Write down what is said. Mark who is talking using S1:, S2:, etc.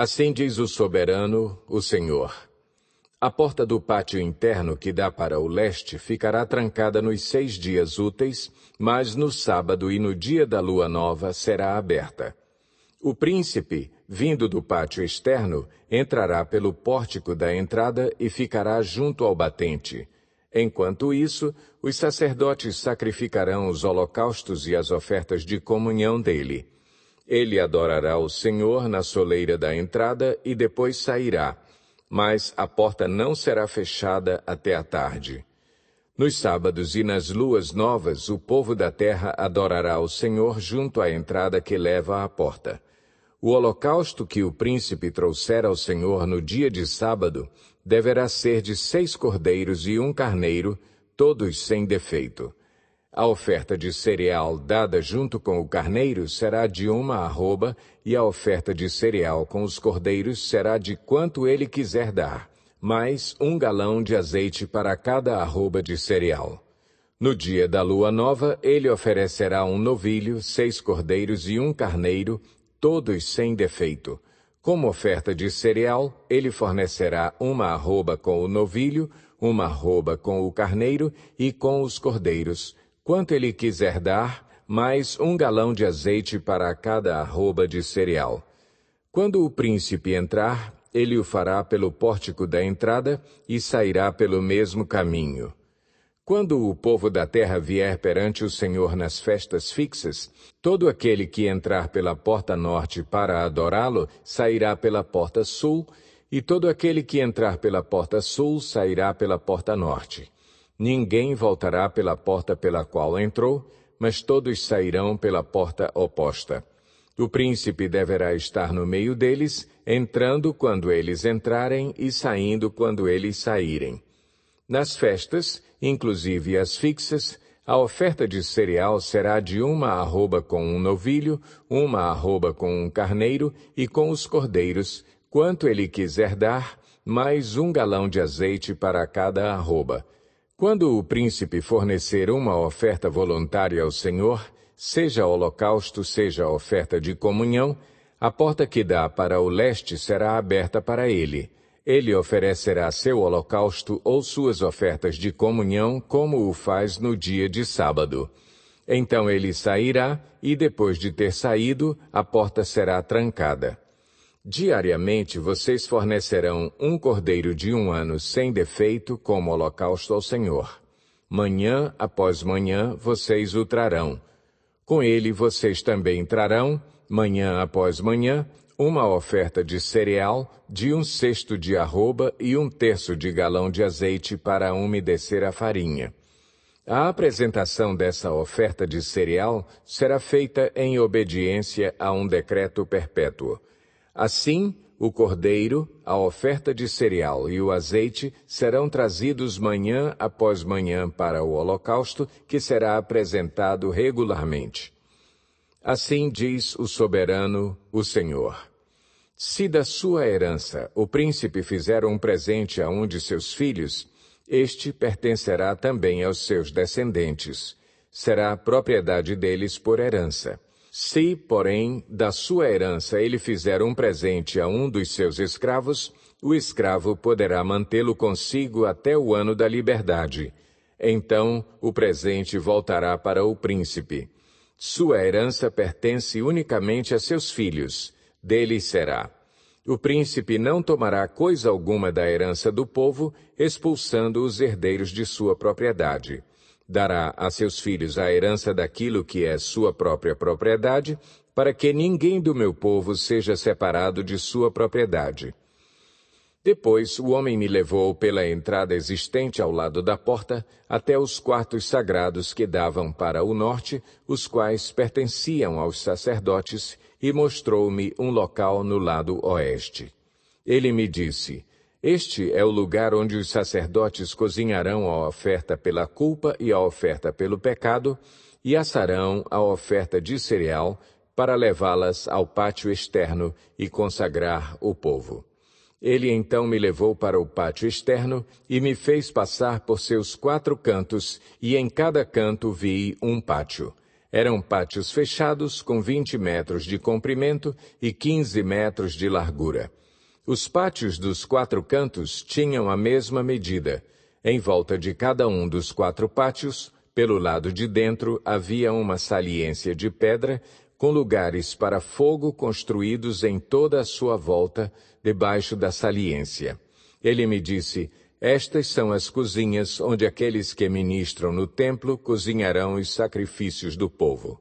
S1: Assim diz o soberano, o Senhor. A porta do pátio interno que dá para o leste ficará trancada nos seis dias úteis, mas no sábado e no dia da lua nova será aberta. O príncipe, vindo do pátio externo, entrará pelo pórtico da entrada e ficará junto ao batente. Enquanto isso, os sacerdotes sacrificarão os holocaustos e as ofertas de comunhão dele. Ele adorará o Senhor na soleira da entrada e depois sairá, mas a porta não será fechada até a tarde. Nos sábados e nas luas novas, o povo da terra adorará o Senhor junto à entrada que leva à porta. O holocausto que o príncipe trouxer ao Senhor no dia de sábado deverá ser de seis cordeiros e um carneiro, todos sem defeito. A oferta de cereal dada junto com o carneiro será de uma arroba, e a oferta de cereal com os cordeiros será de quanto ele quiser dar, mais um galão de azeite para cada arroba de cereal. No dia da lua nova, ele oferecerá um novilho, seis cordeiros e um carneiro, todos sem defeito. Como oferta de cereal, ele fornecerá uma arroba com o novilho, uma arroba com o carneiro e com os cordeiros, quanto ele quiser dar, mais um galão de azeite para cada arroba de cereal. Quando o príncipe entrar, ele o fará pelo pórtico da entrada e sairá pelo mesmo caminho. Quando o povo da terra vier perante o Senhor nas festas fixas, todo aquele que entrar pela porta norte para adorá-lo sairá pela porta sul, e todo aquele que entrar pela porta sul sairá pela porta norte. Ninguém voltará pela porta pela qual entrou, mas todos sairão pela porta oposta. O príncipe deverá estar no meio deles, entrando quando eles entrarem e saindo quando eles saírem. Nas festas, inclusive as fixas, a oferta de cereal será de uma arroba com um novilho, uma arroba com um carneiro e com os cordeiros, quanto ele quiser dar, mais um galão de azeite para cada arroba. Quando o príncipe fornecer uma oferta voluntária ao Senhor, seja holocausto, seja oferta de comunhão, a porta que dá para o leste será aberta para ele. Ele oferecerá seu holocausto ou suas ofertas de comunhão, como o faz no dia de sábado. Então ele sairá, e depois de ter saído, a porta será trancada. Diariamente vocês fornecerão um cordeiro de um ano sem defeito como holocausto ao Senhor. Manhã após manhã vocês o trarão. Com ele vocês também trarão, manhã após manhã, uma oferta de cereal, de um cesto de arroba e um terço de galão de azeite para umedecer a farinha. A apresentação dessa oferta de cereal será feita em obediência a um decreto perpétuo. Assim, o cordeiro, a oferta de cereal e o azeite serão trazidos manhã após manhã para o holocausto, que será apresentado regularmente. Assim diz o soberano, o Senhor. Se da sua herança o príncipe fizer um presente a um de seus filhos, este pertencerá também aos seus descendentes. Será propriedade deles por herança. Se, porém, da sua herança ele fizer um presente a um dos seus escravos, o escravo poderá mantê-lo consigo até o ano da liberdade. Então o presente voltará para o príncipe. Sua herança pertence unicamente a seus filhos, deles será. O príncipe não tomará coisa alguma da herança do povo, expulsando os herdeiros de sua propriedade dará a seus filhos a herança daquilo que é sua própria propriedade, para que ninguém do meu povo seja separado de sua propriedade. Depois o homem me levou pela entrada existente ao lado da porta até os quartos sagrados que davam para o norte, os quais pertenciam aos sacerdotes, e mostrou-me um local no lado oeste. Ele me disse: este é o lugar onde os sacerdotes cozinharão a oferta pela culpa e a oferta pelo pecado, e assarão a oferta de cereal para levá-las ao pátio externo e consagrar o povo. Ele então me levou para o pátio externo e me fez passar por seus quatro cantos, e em cada canto vi um pátio. Eram pátios fechados com vinte metros de comprimento e quinze metros de largura. Os pátios dos quatro cantos tinham a mesma medida. Em volta de cada um dos quatro pátios, pelo lado de dentro, havia uma saliência de pedra com lugares para fogo construídos em toda a sua volta, debaixo da saliência. Ele me disse: Estas são as cozinhas onde aqueles que ministram no templo cozinharão os sacrifícios do povo.